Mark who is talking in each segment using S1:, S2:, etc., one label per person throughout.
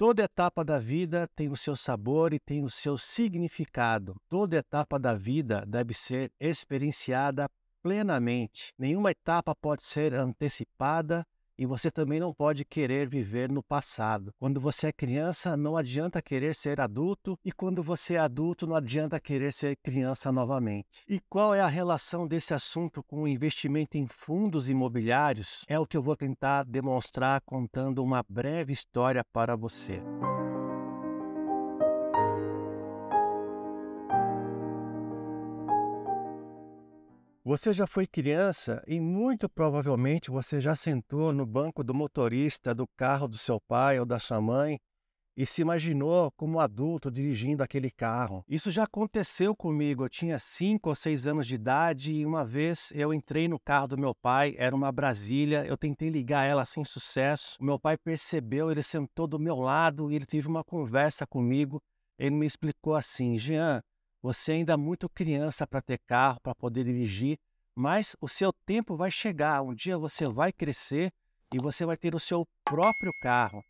S1: Toda etapa da vida tem o seu sabor e tem o seu significado. Toda etapa da vida deve ser experienciada plenamente. Nenhuma etapa pode ser antecipada e você também não pode querer viver no passado. Quando você é criança, não adianta querer ser adulto, e quando você é adulto, não adianta querer ser criança novamente. E qual é a relação desse assunto com o investimento em fundos imobiliários? É o que eu vou tentar demonstrar contando uma breve história para você. Você já foi criança e muito provavelmente você já sentou no banco do motorista do carro do seu pai ou da sua mãe e se imaginou como adulto dirigindo aquele carro. Isso já aconteceu comigo. Eu tinha 5 ou 6 anos de idade e uma vez eu entrei no carro do meu pai, era uma Brasília, eu tentei ligar ela sem sucesso. O meu pai percebeu, ele sentou do meu lado e ele teve uma conversa comigo. Ele me explicou assim: Jean, você ainda é muito criança para ter carro, para poder dirigir, mas o seu tempo vai chegar. Um dia você vai crescer e você vai ter o seu próprio carro.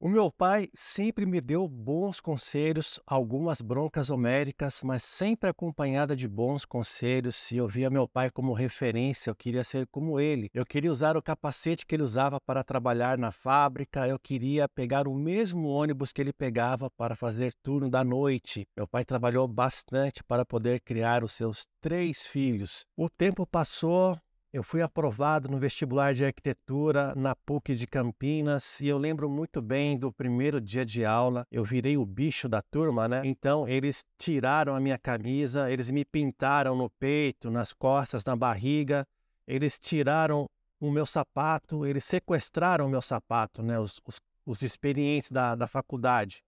S1: O meu pai sempre me deu bons conselhos, algumas broncas homéricas, mas sempre acompanhada de bons conselhos. Se eu via meu pai como referência, eu queria ser como ele. Eu queria usar o capacete que ele usava para trabalhar na fábrica, eu queria pegar o mesmo ônibus que ele pegava para fazer turno da noite. Meu pai trabalhou bastante para poder criar os seus três filhos. O tempo passou, eu fui aprovado no vestibular de arquitetura na PUC de Campinas e eu lembro muito bem do primeiro dia de aula. Eu virei o bicho da turma, né? Então eles tiraram a minha camisa, eles me pintaram no peito, nas costas, na barriga, eles tiraram o meu sapato, eles sequestraram o meu sapato, né? Os, os, os experientes da, da faculdade.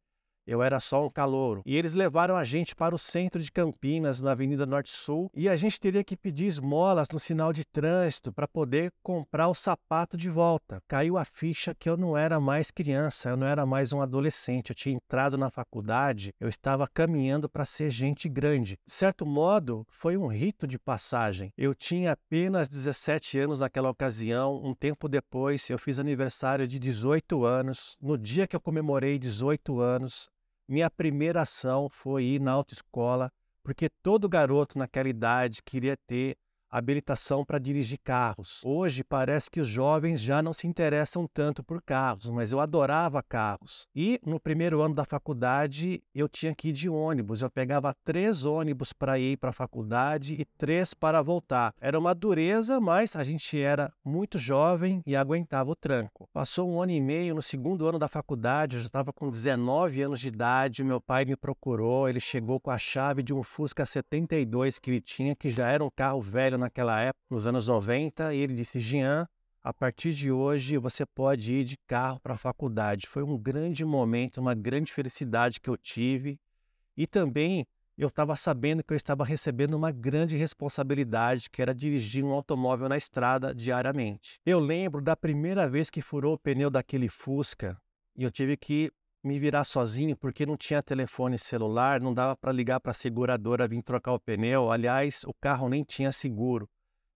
S1: Eu era só um calouro. E eles levaram a gente para o centro de Campinas, na Avenida Norte Sul, e a gente teria que pedir esmolas no sinal de trânsito para poder comprar o sapato de volta. Caiu a ficha que eu não era mais criança, eu não era mais um adolescente. Eu tinha entrado na faculdade, eu estava caminhando para ser gente grande. De certo modo, foi um rito de passagem. Eu tinha apenas 17 anos naquela ocasião. Um tempo depois, eu fiz aniversário de 18 anos. No dia que eu comemorei 18 anos, minha primeira ação foi ir na autoescola, porque todo garoto naquela idade queria ter habilitação para dirigir carros. Hoje parece que os jovens já não se interessam tanto por carros, mas eu adorava carros. E no primeiro ano da faculdade eu tinha que ir de ônibus. Eu pegava três ônibus para ir para a faculdade e três para voltar. Era uma dureza, mas a gente era muito jovem e aguentava o tranco. Passou um ano e meio no segundo ano da faculdade, eu já estava com 19 anos de idade. Meu pai me procurou, ele chegou com a chave de um Fusca 72 que ele tinha, que já era um carro velho naquela época, nos anos 90, e ele disse: Jean, a partir de hoje você pode ir de carro para a faculdade. Foi um grande momento, uma grande felicidade que eu tive. E também eu estava sabendo que eu estava recebendo uma grande responsabilidade, que era dirigir um automóvel na estrada diariamente. Eu lembro da primeira vez que furou o pneu daquele Fusca e eu tive que me virar sozinho porque não tinha telefone celular, não dava para ligar para a seguradora vir trocar o pneu. Aliás, o carro nem tinha seguro.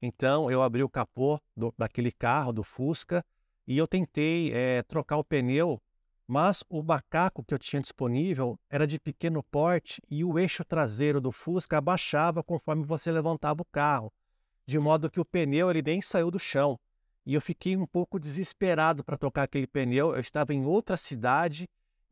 S1: Então eu abri o capô do, daquele carro, do Fusca, e eu tentei é, trocar o pneu, mas o macaco que eu tinha disponível era de pequeno porte e o eixo traseiro do Fusca abaixava conforme você levantava o carro, de modo que o pneu ele nem saiu do chão. E eu fiquei um pouco desesperado para trocar aquele pneu. Eu estava em outra cidade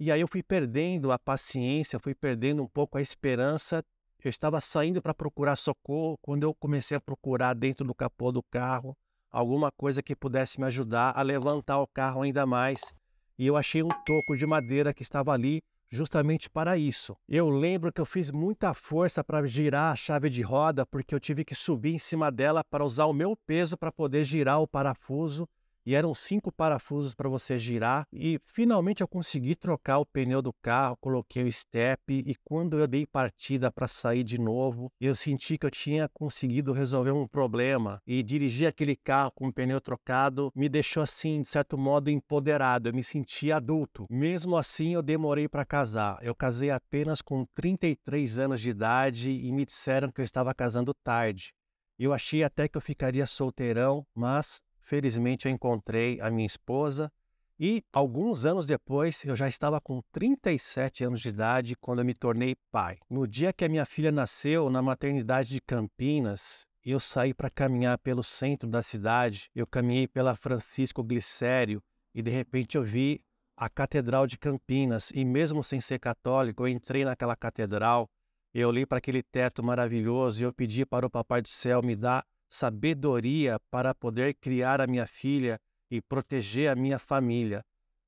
S1: e aí eu fui perdendo a paciência, fui perdendo um pouco a esperança. Eu estava saindo para procurar socorro quando eu comecei a procurar dentro do capô do carro alguma coisa que pudesse me ajudar a levantar o carro ainda mais. E eu achei um toco de madeira que estava ali justamente para isso. Eu lembro que eu fiz muita força para girar a chave de roda porque eu tive que subir em cima dela para usar o meu peso para poder girar o parafuso e eram cinco parafusos para você girar. E finalmente eu consegui trocar o pneu do carro, coloquei o step e quando eu dei partida para sair de novo, eu senti que eu tinha conseguido resolver um problema. E dirigir aquele carro com o pneu trocado me deixou assim, de certo modo, empoderado. Eu me senti adulto. Mesmo assim, eu demorei para casar. Eu casei apenas com 33 anos de idade e me disseram que eu estava casando tarde. Eu achei até que eu ficaria solteirão, mas Felizmente eu encontrei a minha esposa e alguns anos depois eu já estava com 37 anos de idade quando eu me tornei pai. No dia que a minha filha nasceu na maternidade de Campinas, eu saí para caminhar pelo centro da cidade. Eu caminhei pela Francisco Glicério e de repente eu vi a Catedral de Campinas e mesmo sem ser católico, eu entrei naquela catedral, eu olhei para aquele teto maravilhoso e eu pedi para o Papai do Céu me dar sabedoria para poder criar a minha filha e proteger a minha família.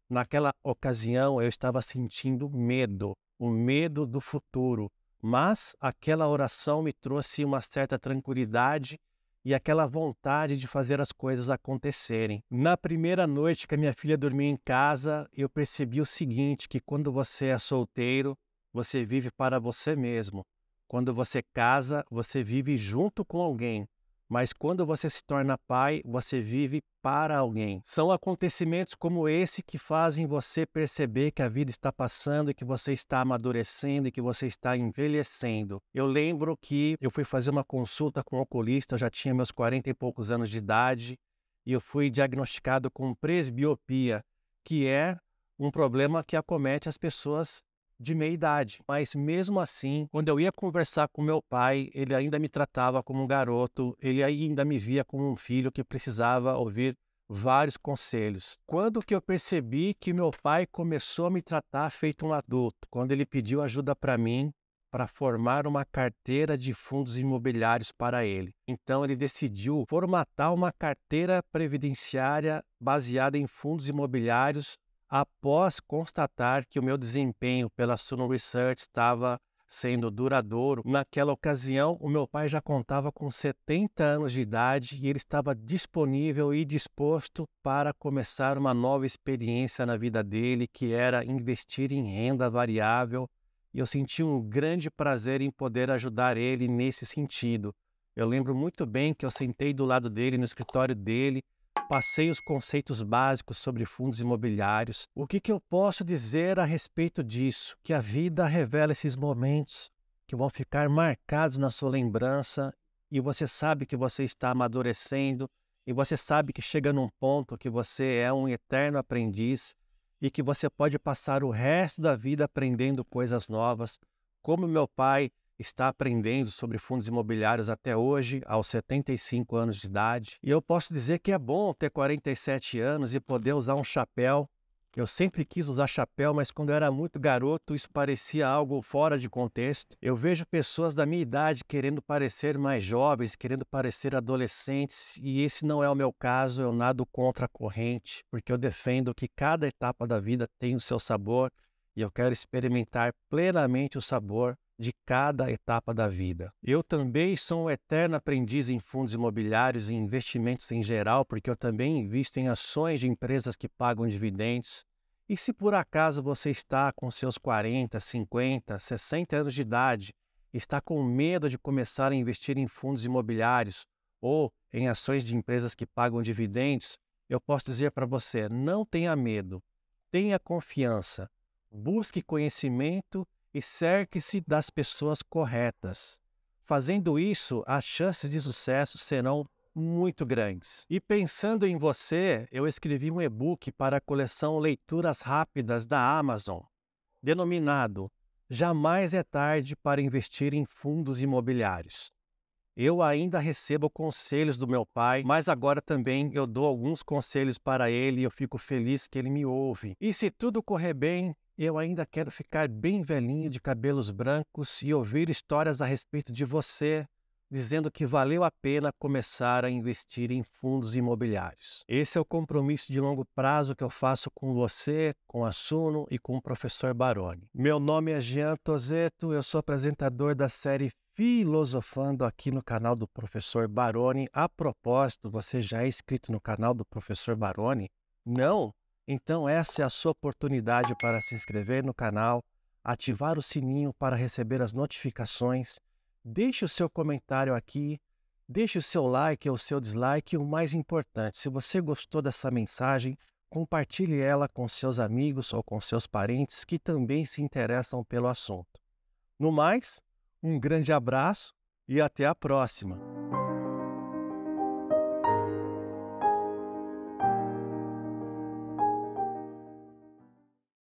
S1: Naquela ocasião eu estava sentindo medo, o medo do futuro, mas aquela oração me trouxe uma certa tranquilidade e aquela vontade de fazer as coisas acontecerem. Na primeira noite que a minha filha dormiu em casa, eu percebi o seguinte: que quando você é solteiro, você vive para você mesmo. Quando você casa, você vive junto com alguém. Mas quando você se torna pai, você vive para alguém. São acontecimentos como esse que fazem você perceber que a vida está passando e que você está amadurecendo e que você está envelhecendo. Eu lembro que eu fui fazer uma consulta com um oculista, eu já tinha meus 40 e poucos anos de idade, e eu fui diagnosticado com presbiopia, que é um problema que acomete as pessoas de meia idade. Mas mesmo assim, quando eu ia conversar com meu pai, ele ainda me tratava como um garoto, ele ainda me via como um filho que precisava ouvir vários conselhos. Quando que eu percebi que meu pai começou a me tratar feito um adulto? Quando ele pediu ajuda para mim para formar uma carteira de fundos imobiliários para ele. Então ele decidiu formatar uma carteira previdenciária baseada em fundos imobiliários após constatar que o meu desempenho pela Suno Research estava sendo duradouro. Naquela ocasião, o meu pai já contava com 70 anos de idade e ele estava disponível e disposto para começar uma nova experiência na vida dele, que era investir em renda variável. E eu senti um grande prazer em poder ajudar ele nesse sentido. Eu lembro muito bem que eu sentei do lado dele no escritório dele Passei os conceitos básicos sobre fundos imobiliários. O que, que eu posso dizer a respeito disso? Que a vida revela esses momentos que vão ficar marcados na sua lembrança e você sabe que você está amadurecendo e você sabe que chega num ponto que você é um eterno aprendiz e que você pode passar o resto da vida aprendendo coisas novas, como meu pai está aprendendo sobre fundos imobiliários até hoje, aos 75 anos de idade. E eu posso dizer que é bom ter 47 anos e poder usar um chapéu. Eu sempre quis usar chapéu, mas quando eu era muito garoto, isso parecia algo fora de contexto. Eu vejo pessoas da minha idade querendo parecer mais jovens, querendo parecer adolescentes, e esse não é o meu caso. Eu nado contra a corrente, porque eu defendo que cada etapa da vida tem o seu sabor e eu quero experimentar plenamente o sabor de cada etapa da vida. Eu também sou um eterno aprendiz em fundos imobiliários e investimentos em geral, porque eu também invisto em ações de empresas que pagam dividendos. E se por acaso você está com seus 40, 50, 60 anos de idade, está com medo de começar a investir em fundos imobiliários ou em ações de empresas que pagam dividendos, eu posso dizer para você: não tenha medo, tenha confiança, busque conhecimento e cerque-se das pessoas corretas. Fazendo isso, as chances de sucesso serão muito grandes. E pensando em você, eu escrevi um e-book para a coleção Leituras Rápidas da Amazon, denominado Jamais é tarde para investir em fundos imobiliários. Eu ainda recebo conselhos do meu pai, mas agora também eu dou alguns conselhos para ele e eu fico feliz que ele me ouve. E se tudo correr bem, eu ainda quero ficar bem velhinho de cabelos brancos e ouvir histórias a respeito de você, dizendo que valeu a pena começar a investir em fundos imobiliários. Esse é o compromisso de longo prazo que eu faço com você, com a Suno e com o professor Baroni. Meu nome é Jean Tozeto, eu sou apresentador da série Filosofando aqui no canal do professor Baroni. A propósito, você já é inscrito no canal do professor Baroni? Não? Então, essa é a sua oportunidade para se inscrever no canal, ativar o sininho para receber as notificações, deixe o seu comentário aqui, deixe o seu like ou o seu dislike e o mais importante, se você gostou dessa mensagem, compartilhe ela com seus amigos ou com seus parentes que também se interessam pelo assunto. No mais, um grande abraço e até a próxima!